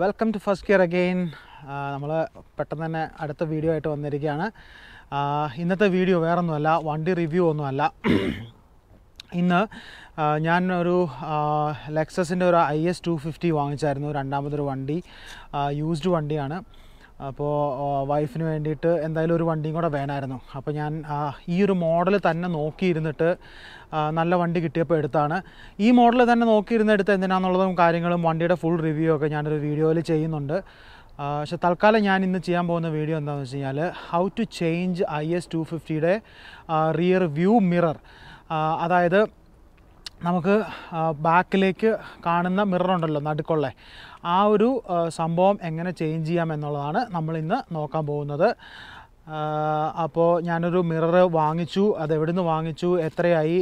welcome to first year again നമ്മൾ പെട്ടെന്ന് തന്നെ അടുത്ത വീഡിയോ ആയിട്ട് വന്നിരിക്കുകയാണ് ഇന്നത്തെ വീഡിയോ വേറൊന്നുമല്ല വണ്ടി റിവ്യൂ ഒന്നുമല്ല ഇന്ന് ഞാൻ ഒരു ലെക്സസിൻ്റെ ഒരു ഐ എസ് ടു ഫിഫ്റ്റി വാങ്ങിച്ചായിരുന്നു രണ്ടാമതൊരു വണ്ടി യൂസ്ഡ് വണ്ടിയാണ് അപ്പോൾ വൈഫിന് വേണ്ടിയിട്ട് എന്തായാലും ഒരു വണ്ടിയും കൂടെ വേണമായിരുന്നു അപ്പോൾ ഞാൻ ഈ ഒരു മോഡൽ തന്നെ നോക്കിയിരുന്നിട്ട് നല്ല വണ്ടി കിട്ടിയപ്പോൾ എടുത്താണ് ഈ മോഡൽ തന്നെ നോക്കിയിരുന്നെടുത്ത് എന്തിനാണെന്നുള്ളതും കാര്യങ്ങളും വണ്ടിയുടെ ഫുൾ റിവ്യൂ ഒക്കെ ഞാനൊരു വീഡിയോയിൽ ചെയ്യുന്നുണ്ട് പക്ഷെ തൽക്കാലം ഞാൻ ഇന്ന് ചെയ്യാൻ പോകുന്ന വീഡിയോ എന്താണെന്ന് വെച്ച് കഴിഞ്ഞാൽ how to change I S two ഫിഫ്റ്റിയുടെ റിയർ വ്യൂ മിറർ അതായത് നമുക്ക് ബാക്കിലേക്ക് കാണുന്ന മിററുണ്ടല്ലോ നടുക്കുള്ള ആ ഒരു സംഭവം എങ്ങനെ ചേഞ്ച് ചെയ്യാം എന്നുള്ളതാണ് നമ്മൾ ഇന്ന് നോക്കാൻ പോകുന്നത് അപ്പോൾ ഞാനൊരു മിറർ വാങ്ങിച്ചു അത് എവിടെ നിന്ന് വാങ്ങിച്ചു എത്രയായി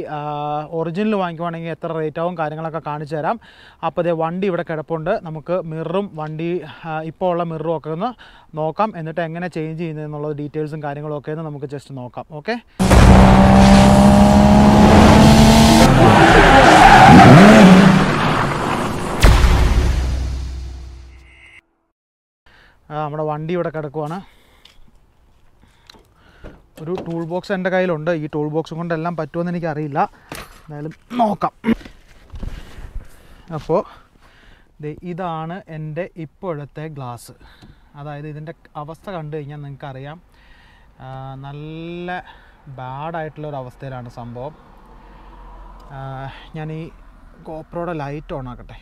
ഒറിജിനൽ വാങ്ങിക്കുവാണെങ്കിൽ എത്ര റേറ്റ് കാര്യങ്ങളൊക്കെ കാണിച്ചു തരാം അപ്പോൾ അതേ വണ്ടി ഇവിടെ കിടപ്പുണ്ട് നമുക്ക് മിററും വണ്ടി ഇപ്പോൾ ഉള്ള മിററും ഒക്കെ ഒന്ന് നോക്കാം എന്നിട്ട് എങ്ങനെ ചേഞ്ച് ചെയ്യുന്നതെന്നുള്ള ഡീറ്റെയിൽസും കാര്യങ്ങളൊക്കെ ഒന്ന് നമുക്ക് ജസ്റ്റ് നോക്കാം ഓക്കെ നമ്മുടെ വണ്ടി ഇവിടെ കിടക്കുവാണ് ഒരു ടൂൾ ബോക്സ് എൻ്റെ കയ്യിലുണ്ട് ഈ ടൂൾ ബോക്സും കൊണ്ടെല്ലാം പറ്റുമെന്ന് എനിക്കറിയില്ല എന്തായാലും നോക്കാം അപ്പോൾ ഇതാണ് എൻ്റെ ഇപ്പോഴത്തെ ഗ്ലാസ് അതായത് ഇതിൻ്റെ അവസ്ഥ കണ്ടു കഴിഞ്ഞാൽ നിങ്ങൾക്കറിയാം നല്ല ബാഡായിട്ടുള്ളൊരവസ്ഥയിലാണ് സംഭവം ഞാൻ ഈ ഗോപ്രോയുടെ ലൈറ്റ് ഓൺ ആക്കട്ടെ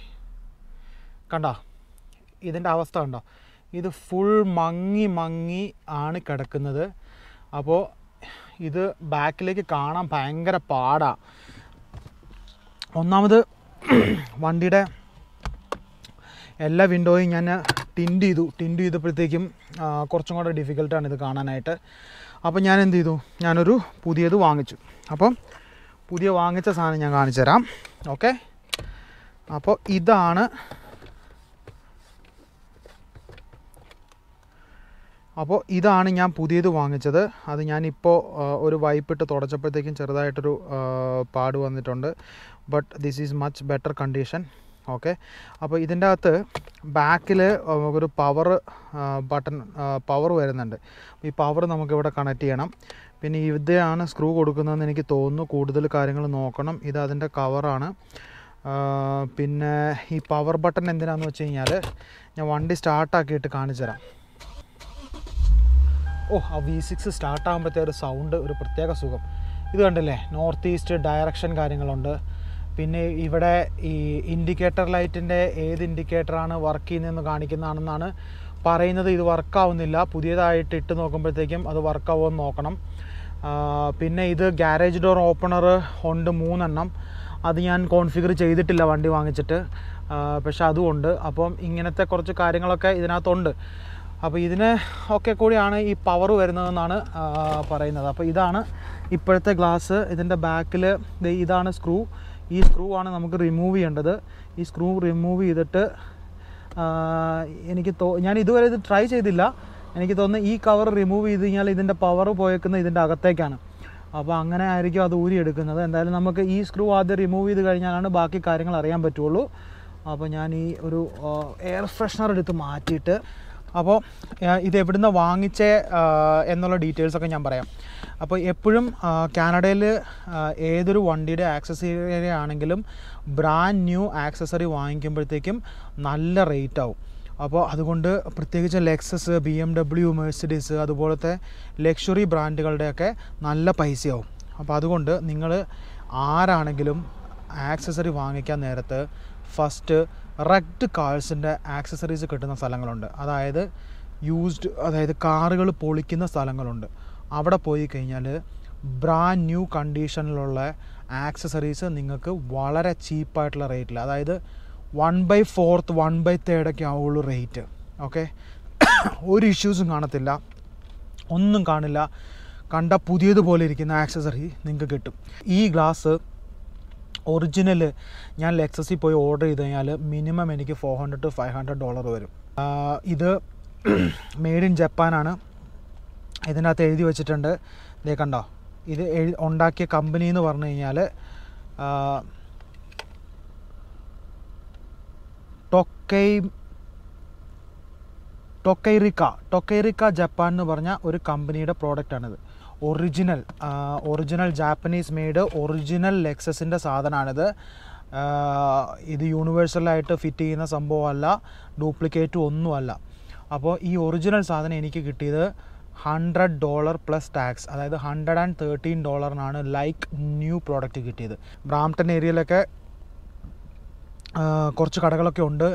കണ്ടോ ഇതിൻ്റെ അവസ്ഥ കണ്ടോ ഇത് ഫുൾ മങ്ങി മങ്ങി ആണ് കിടക്കുന്നത് അപ്പോൾ ഇത് ബാക്കിലേക്ക് കാണാൻ ഭയങ്കര പാടാണ് ഒന്നാമത് വണ്ടിയുടെ എല്ലാ വിൻഡോയും ഞാൻ ടിൻഡ് ചെയ്തു ടിൻഡ് ചെയ്തപ്പോഴത്തേക്കും കുറച്ചും കൂടെ ഡിഫിക്കൽട്ടാണ് ഇത് കാണാനായിട്ട് അപ്പോൾ ഞാൻ എന്ത് ചെയ്തു ഞാനൊരു പുതിയത് വാങ്ങിച്ചു അപ്പം പുതിയ വാങ്ങിച്ച സാധനം ഞാൻ കാണിച്ചു തരാം ഓക്കെ അപ്പോൾ ഇതാണ് അപ്പോൾ ഇതാണ് ഞാൻ പുതിയത് വാങ്ങിച്ചത് അത് ഞാനിപ്പോൾ ഒരു വൈപ്പിട്ട് തുടച്ചപ്പോഴത്തേക്കും ചെറുതായിട്ടൊരു പാട് വന്നിട്ടുണ്ട് but this is much better condition okay അപ്പോൾ ഇതിൻ്റെ അകത്ത് ബാക്കിൽ ഒരു പവർ ബട്ടൺ പവർ വരുന്നുണ്ട് ഈ പവർ നമുക്കിവിടെ കണക്ട് ചെയ്യണം പിന്നെ ഇതാണ് സ്ക്രൂ കൊടുക്കുന്നതെന്ന് എനിക്ക് തോന്നുന്നു കൂടുതൽ കാര്യങ്ങൾ നോക്കണം ഇത് അതിൻ്റെ കവറാണ് പിന്നെ ഈ പവർ ബട്ടൺ എന്തിനാന്ന് വെച്ച് കഴിഞ്ഞാൽ ഞാൻ വണ്ടി സ്റ്റാർട്ടാക്കിയിട്ട് കാണിച്ചു തരാം ഓ ആ വി സിക്സ് സ്റ്റാർട്ടാകുമ്പോഴത്തെ ഒരു സൗണ്ട് ഒരു പ്രത്യേക സുഖം ഇത് കണ്ടില്ലേ നോർത്ത് ഈസ്റ്റ് ഡയറക്ഷൻ കാര്യങ്ങളുണ്ട് പിന്നെ ഇവിടെ ഈ ഇൻഡിക്കേറ്റർ ലൈറ്റിൻ്റെ ഏത് ഇൻഡിക്കേറ്ററാണ് വർക്ക് ചെയ്യുന്നതെന്ന് കാണിക്കുന്നതാണെന്നാണ് പറയുന്നത് ഇത് വർക്കാവുന്നില്ല പുതിയതായിട്ട് ഇട്ട് നോക്കുമ്പോഴത്തേക്കും അത് വർക്കാവുമെന്ന് നോക്കണം പിന്നെ ഇത് ഗ്യാരേജ് ഡോർ ഓപ്പണർ ഉണ്ട് മൂന്നെണ്ണം അത് ഞാൻ കോൺഫിഗർ ചെയ്തിട്ടില്ല വണ്ടി വാങ്ങിച്ചിട്ട് പക്ഷെ അതുമുണ്ട് അപ്പം ഇങ്ങനത്തെ കുറച്ച് കാര്യങ്ങളൊക്കെ ഇതിനകത്തുണ്ട് അപ്പോൾ ഇതിന് ഒക്കെ കൂടിയാണ് ഈ പവർ വരുന്നതെന്നാണ് പറയുന്നത് അപ്പോൾ ഇതാണ് ഇപ്പോഴത്തെ ഗ്ലാസ് ഇതിൻ്റെ ബാക്കിൽ ഇതാണ് സ്ക്രൂ ഈ സ്ക്രൂ ആണ് നമുക്ക് റിമൂവ് ചെയ്യേണ്ടത് ഈ സ്ക്രൂ റിമൂവ് ചെയ്തിട്ട് എനിക്ക് തോ ഞാൻ ഇതുവരെ ഇത് ട്രൈ ചെയ്തില്ല എനിക്ക് തോന്നുന്നു ഈ കവർ റിമൂവ് ചെയ്ത് കഴിഞ്ഞാൽ ഇതിൻ്റെ പവർ പോയേക്കുന്നത് ഇതിൻ്റെ അകത്തേക്കാണ് അപ്പോൾ അങ്ങനെ ആയിരിക്കും അത് ഊരിയെടുക്കുന്നത് എന്തായാലും നമുക്ക് ഈ സ്ക്രൂ ആദ്യം റിമൂവ് ചെയ്ത് കഴിഞ്ഞാലാണ് ബാക്കി കാര്യങ്ങൾ അറിയാൻ പറ്റുള്ളൂ അപ്പോൾ ഞാൻ ഈ ഒരു എയർ ഫ്രഷ്നർ എടുത്ത് മാറ്റിയിട്ട് അപ്പോൾ ഇത് എവിടുന്ന് വാങ്ങിച്ചേ എന്നുള്ള ഡീറ്റെയിൽസൊക്കെ ഞാൻ പറയാം അപ്പോൾ എപ്പോഴും കാനഡയിൽ ഏതൊരു വണ്ടിയുടെ ആക്സസറി ആണെങ്കിലും ബ്രാൻഡ് ന്യൂ ആക്സസറി വാങ്ങിക്കുമ്പോഴത്തേക്കും നല്ല റേറ്റ് ആവും അപ്പോൾ അതുകൊണ്ട് പ്രത്യേകിച്ച് Lexus B M W Mercedes അതുപോലത്തെ ലക്ഷറി ബ്രാൻഡുകളുടെയൊക്കെ നല്ല പൈസയാവും അപ്പോൾ അതുകൊണ്ട് നിങ്ങൾ ആരാണെങ്കിലും ആക്സസറി വാങ്ങിക്കാൻ നേരത്ത് ഫസ്റ്റ് റഗ്ഡ് കാഴ്സിൻ്റെ ആക്സസറീസ് കിട്ടുന്ന സ്ഥലങ്ങളുണ്ട് അതായത് യൂസ്ഡ് അതായത് കാറുകൾ പൊളിക്കുന്ന സ്ഥലങ്ങളുണ്ട് അവിടെ പോയി കഴിഞ്ഞാൽ ബ്രാൻഡ് ന്യൂ കണ്ടീഷനിലുള്ള ആക്സസറീസ് നിങ്ങൾക്ക് വളരെ ചീപ്പായിട്ടുള്ള റേറ്റിൽ അതായത് one by fourth one by തേർഡൊക്കെ ആവുള്ളൂ റേറ്റ് ഓക്കെ ഒരു ഇഷ്യൂസും കാണത്തില്ല ഒന്നും കാണില്ല കണ്ട പുതിയതുപോലെ ഇരിക്കുന്ന ആക്സസറി നിങ്ങൾക്ക് കിട്ടും ഈ ഗ്ലാസ് ഒറിജിനൽ ഞാൻ ലെക്സസിൽ പോയി ഓർഡർ ചെയ്ത് കഴിഞ്ഞാൽ മിനിമം എനിക്ക് four hundred to five hundred dollar വരും ഇത് മെയ്ഡ് ഇൻ ജപ്പാനാണ് ഇതിനകത്ത് എഴുതി വെച്ചിട്ടുണ്ട് ഇതേ കണ്ടോ ഇത് ഉണ്ടാക്കിയ കമ്പനി എന്ന് പറഞ്ഞു കഴിഞ്ഞാൽ ടൊക്കൈ ടൊക്കൈറിക്ക ടൊക്കൈറിക്ക ജപ്പാൻ എന്ന് പറഞ്ഞ ഒരു കമ്പനിയുടെ പ്രോഡക്റ്റാണിത് original original Japanese made original ലെക്സസിൻ്റെ സാധനമാണിത് ഇത് യൂണിവേഴ്സലായിട്ട് ഫിറ്റ് ചെയ്യുന്ന സംഭവമല്ല ഡ്യൂപ്ലിക്കേറ്റ് ഒന്നുമല്ല അപ്പോൾ ഈ ഒറിജിനൽ സാധനം എനിക്ക് കിട്ടിയത് ഹൺഡ്രഡ് ഡോളർ പ്ലസ് ടാക്സ് അതായത് ഹൺഡ്രഡ് ആൻഡ് തേർട്ടീൻ ഡോളറിനാണ് ലൈക്ക് ന്യൂ പ്രോഡക്റ്റ് കിട്ടിയത് ബ്രാംപ്ടൺ ഏരിയയിലൊക്കെ കുറച്ച് കടകളൊക്കെ ഉണ്ട്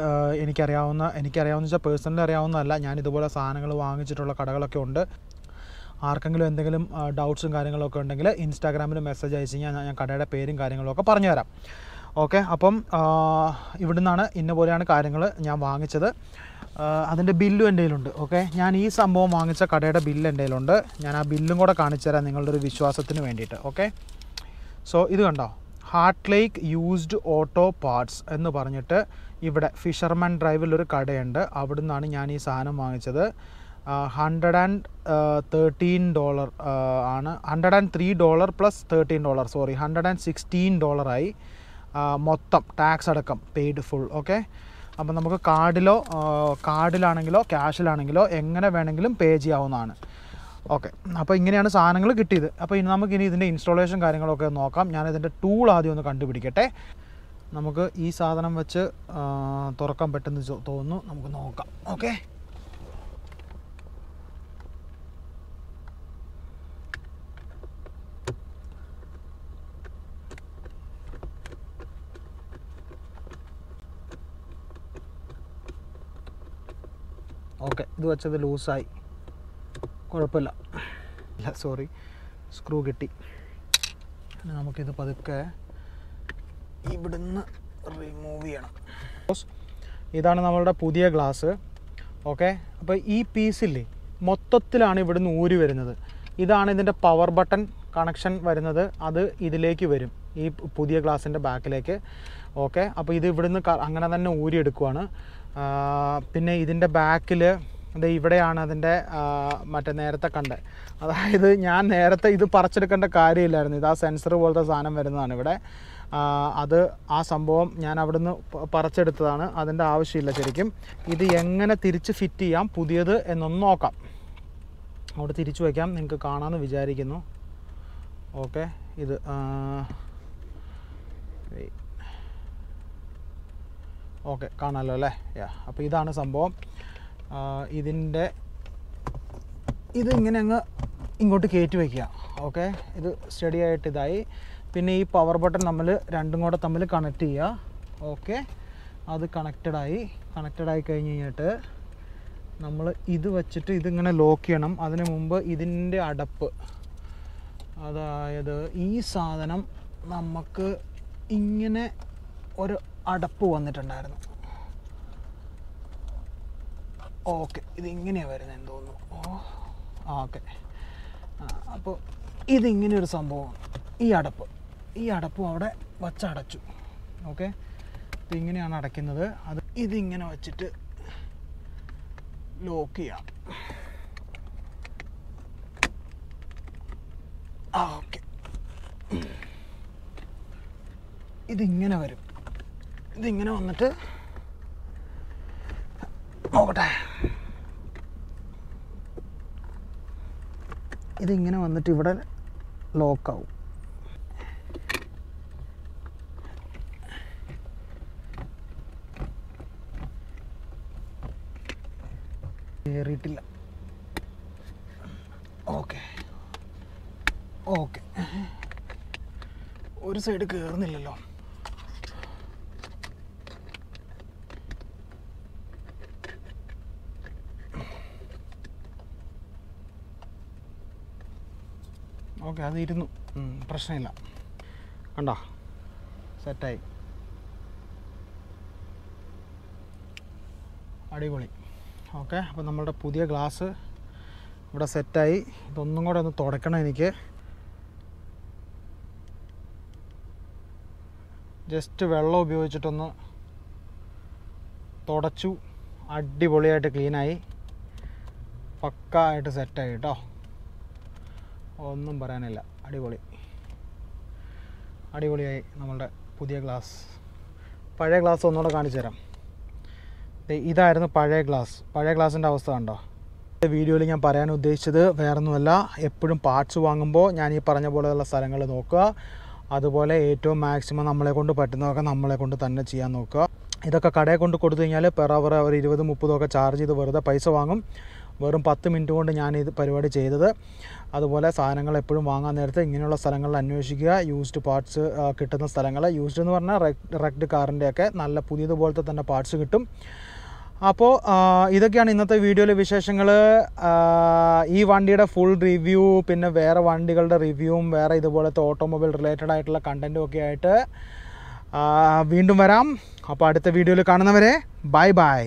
എനിക്കറിയാവുന്ന എനിക്കറിയാവുന്ന വെച്ചാൽ പേഴ്സണലി അറിയാവുന്നതല്ല ഞാൻ ഇതുപോലെ സാധനങ്ങൾ വാങ്ങിച്ചിട്ടുള്ള കടകളൊക്കെ ഉണ്ട് ആർക്കെങ്കിലും എന്തെങ്കിലും ഡൗട്ട്സും കാര്യങ്ങളൊക്കെ ഉണ്ടെങ്കിൽ ഇൻസ്റ്റാഗ്രാമിൽ മെസ്സേജ് അയച്ച് കഴിഞ്ഞാൽ ഞാൻ കടയുടെ പേരും കാര്യങ്ങളൊക്കെ പറഞ്ഞുതരാം ഓക്കെ അപ്പം ഇവിടുന്നാണ് ഇന്ന പോലെയാണ് കാര്യങ്ങൾ ഞാൻ വാങ്ങിച്ചത് അതിൻ്റെ ബില്ലും എൻ്റെ കയ്യിലുണ്ട് ഓക്കെ ഞാൻ ഈ സംഭവം വാങ്ങിച്ച കടയുടെ ബില്ല് എൻ്റെ കയ്യിലുണ്ട് ഞാൻ ആ ബില്ലും കൂടെ കാണിച്ചു തരാം നിങ്ങളുടെ ഒരു വിശ്വാസത്തിന് വേണ്ടിയിട്ട് ഓക്കെ സോ ഇത് കണ്ടോ Heart Lake used auto parts എന്ന് പറഞ്ഞിട്ട് ഇവിടെ ഫിഷർമാൻ ഡ്രൈവിലൊരു കടയുണ്ട് അവിടുന്നാണ് ഞാൻ ഈ സാധനം വാങ്ങിച്ചത് ഹൺഡ്രഡ് ആൻഡ് തേർട്ടീൻ ഡോളർ ആണ് hundred and three dollar plus thirteen dollar sorry hundred and sixteen ഡോളറായി മൊത്തം ടാക്സ് അടക്കം പെയ്ഡ് ഫുൾ ഓക്കെ അപ്പോൾ നമുക്ക് കാർഡിലോ കാർഡിലാണെങ്കിലോ ക്യാഷിലാണെങ്കിലോ എങ്ങനെ വേണമെങ്കിലും പേ ചെയ്യാവുന്നതാണ് ഓക്കെ അപ്പോൾ ഇങ്ങനെയാണ് സാധനങ്ങൾ കിട്ടിയത് അപ്പോൾ ഇനി നമുക്ക് ഇനി ഇതിൻ്റെ ഇൻസ്റ്റാളേഷൻ കാര്യങ്ങളൊക്കെ നോക്കാം ഞാൻ ഇതിൻ്റെ ടൂൾ ആദ്യം ഒന്ന് കണ്ടുപിടിക്കട്ടെ നമുക്ക് ഈ സാധനം വെച്ച് തുറക്കാൻ പറ്റുമെന്ന് തോന്നുന്നു നമുക്ക് നോക്കാം ഓക്കെ ഓക്കെ ഇത് വെച്ചത് ലൂസായി കുഴപ്പമില്ല ഇല്ല സോറി സ്ക്രൂ കിട്ടി നമുക്കിത് പതുക്കെ ഇവിടുന്ന് റിമൂവ് ചെയ്യണം ഇതാണ് നമ്മളുടെ പുതിയ ഗ്ലാസ് ഓക്കെ അപ്പോൾ ഈ പീസില്ലേ മൊത്തത്തിലാണ് ഇവിടുന്ന് ഊരി വരുന്നത് ഇതാണ് ഇതിൻ്റെ പവർ ബട്ടൺ കണക്ഷൻ വരുന്നത് അത് ഇതിലേക്ക് വരും ഈ പുതിയ ഗ്ലാസിൻ്റെ ബാക്കിലേക്ക് ഓക്കെ അപ്പോൾ ഇത് ഇവിടുന്ന് അങ്ങനെ തന്നെ ഊരി എടുക്കുവാണ് പിന്നെ ഇതിൻ്റെ ബാക്കിൽ അത് ഇവിടെയാണ് അതിൻ്റെ മറ്റേ നേരത്തെ കണ്ട അതായത് ഞാൻ നേരത്തെ ഇത് പറിച്ചെടുക്കേണ്ട കാര്യമില്ലായിരുന്നു ഇത് ആ സെൻസർ പോലത്തെ സാധനം വരുന്നതാണ് ഇവിടെ അത് ആ സംഭവം ഞാൻ അവിടുന്ന് പറിച്ചെടുത്തതാണ് അതിൻ്റെ ആവശ്യമില്ല ശരിക്കും ഇത് എങ്ങനെ തിരിച്ച് ഫിറ്റ് ചെയ്യാം പുതിയത് എന്നൊന്ന് നോക്കാം അവിടെ തിരിച്ചു വയ്ക്കാം നിങ്ങൾക്ക് കാണാമെന്ന് വിചാരിക്കുന്നു ഓക്കെ ഇത് ഓക്കെ കാണാമല്ലോ അല്ലേ യാ അപ്പോൾ ഇതാണ് സംഭവം ഇതിൻ്റെ ഇത് ഇങ്ങനെ അങ്ങ് ഇങ്ങോട്ട് കയറ്റി വയ്ക്കുക ഓക്കെ ഇത് സ്റ്റഡി ആയിട്ട് ഇതായി പിന്നെ ഈ പവർ ബട്ടൺ നമ്മൾ രണ്ടും കൂടെ തമ്മിൽ കണക്ട് ചെയ്യുക ഓക്കെ അത് കണക്റ്റഡായി കണക്റ്റഡായി കഴിഞ്ഞ് കഴിഞ്ഞിട്ട് നമ്മൾ ഇത് വച്ചിട്ട് ഇതിങ്ങനെ ലോക്ക് ചെയ്യണം അതിന് മുമ്പ് ഇതിൻ്റെ അടപ്പ് അതായത് ഈ സാധനം നമുക്ക് ഇങ്ങനെ ഒരു അടപ്പ് വന്നിട്ടുണ്ടായിരുന്നു ഓക്കെ ഇതിങ്ങനെയാണ് എന്ന് തോന്നുന്നു ഓ ഓക്കെ അപ്പോൾ ഇതിങ്ങനെയൊരു ഒരു സംഭവമാണ് ഈ അടപ്പ് ഈ അടപ്പും അവിടെ വച്ചടച്ചു ഓക്കെ ഇതിങ്ങനെയാണ് അടയ്ക്കുന്നത് അത് ഇതിങ്ങനെ വച്ചിട്ട് ലോക്ക് ചെയ്യാം ഓക്കെ ഇതിങ്ങനെ വരും ഇതിങ്ങനെ വന്നിട്ട് നോക്കട്ടെ ഇതിങ്ങനെ വന്നിട്ട് ഇവിടെ ലോക്കാവും കയറിയിട്ടില്ല ഓക്കെ ഓക്കെ ഒരു സൈഡ് കയറുന്നില്ലല്ലോ ഓക്കെ ഇരുന്നു പ്രശ്നമില്ല കണ്ടോ സെറ്റായി അടിപൊളി ഓക്കെ അപ്പോൾ നമ്മളുടെ പുതിയ ഗ്ലാസ് ഇവിടെ സെറ്റായി ഇതൊന്നും കൂടെ ഒന്ന് തുടക്കണം എനിക്ക് ജസ്റ്റ് വെള്ളം ഉപയോഗിച്ചിട്ടൊന്ന് തുടച്ചു അടിപൊളിയായിട്ട് ക്ലീനായി പക്കായിട്ട് ആയിട്ട് സെറ്റായി കേട്ടോ ഒന്നും പറയാനില്ല അടിപൊളി അടിപൊളിയായി നമ്മളുടെ പുതിയ ഗ്ലാസ് പഴയ ഗ്ലാസ് ഒന്നുകൂടെ കാണിച്ചു തരാം ഇതായിരുന്നു പഴയ ഗ്ലാസ് പഴയ ഗ്ലാസിൻ്റെ അവസ്ഥ കണ്ടോ വീഡിയോയിൽ ഞാൻ പറയാൻ ഉദ്ദേശിച്ചത് വേറൊന്നുമല്ല എപ്പോഴും പാർട്സ് വാങ്ങുമ്പോൾ ഞാൻ ഈ പറഞ്ഞ പോലെയുള്ള സ്ഥലങ്ങൾ നോക്കുക അതുപോലെ ഏറ്റവും മാക്സിമം നമ്മളെ കൊണ്ട് പറ്റുന്നതൊക്കെ നമ്മളെ കൊണ്ട് തന്നെ ചെയ്യാൻ നോക്കുക ഇതൊക്കെ കടയിൽ കൊണ്ട് കൊടുത്തു കഴിഞ്ഞാൽ പെർ അവർ അവർ ഇരുപത് ഒക്കെ ചാർജ് ചെയ്ത് വെറുതെ പൈസ വാങ്ങും വെറും പത്ത് മിനിറ്റ് കൊണ്ട് ഞാൻ ഇത് പരിപാടി ചെയ്തത് അതുപോലെ സാധനങ്ങൾ എപ്പോഴും വാങ്ങാൻ നേരത്തെ ഇങ്ങനെയുള്ള സ്ഥലങ്ങളിൽ അന്വേഷിക്കുക യൂസ്ഡ് പാർട്സ് കിട്ടുന്ന സ്ഥലങ്ങൾ യൂസ്ഡ് എന്ന് പറഞ്ഞാൽ റെക്ഡ് കാറിൻ്റെയൊക്കെ നല്ല പുതിയതുപോലത്തെ തന്നെ പാർട്സ് കിട്ടും അപ്പോൾ ഇതൊക്കെയാണ് ഇന്നത്തെ വീഡിയോയിലെ വിശേഷങ്ങൾ ഈ വണ്ടിയുടെ ഫുൾ റിവ്യൂ പിന്നെ വേറെ വണ്ടികളുടെ റിവ്യൂവും വേറെ ഇതുപോലത്തെ ഓട്ടോമൊബൈൽ റിലേറ്റഡ് ആയിട്ടുള്ള കണ്ടൻറ്റും ഒക്കെ ആയിട്ട് വീണ്ടും വരാം അപ്പോൾ അടുത്ത വീഡിയോയിൽ കാണുന്നവരെ ബൈ ബൈ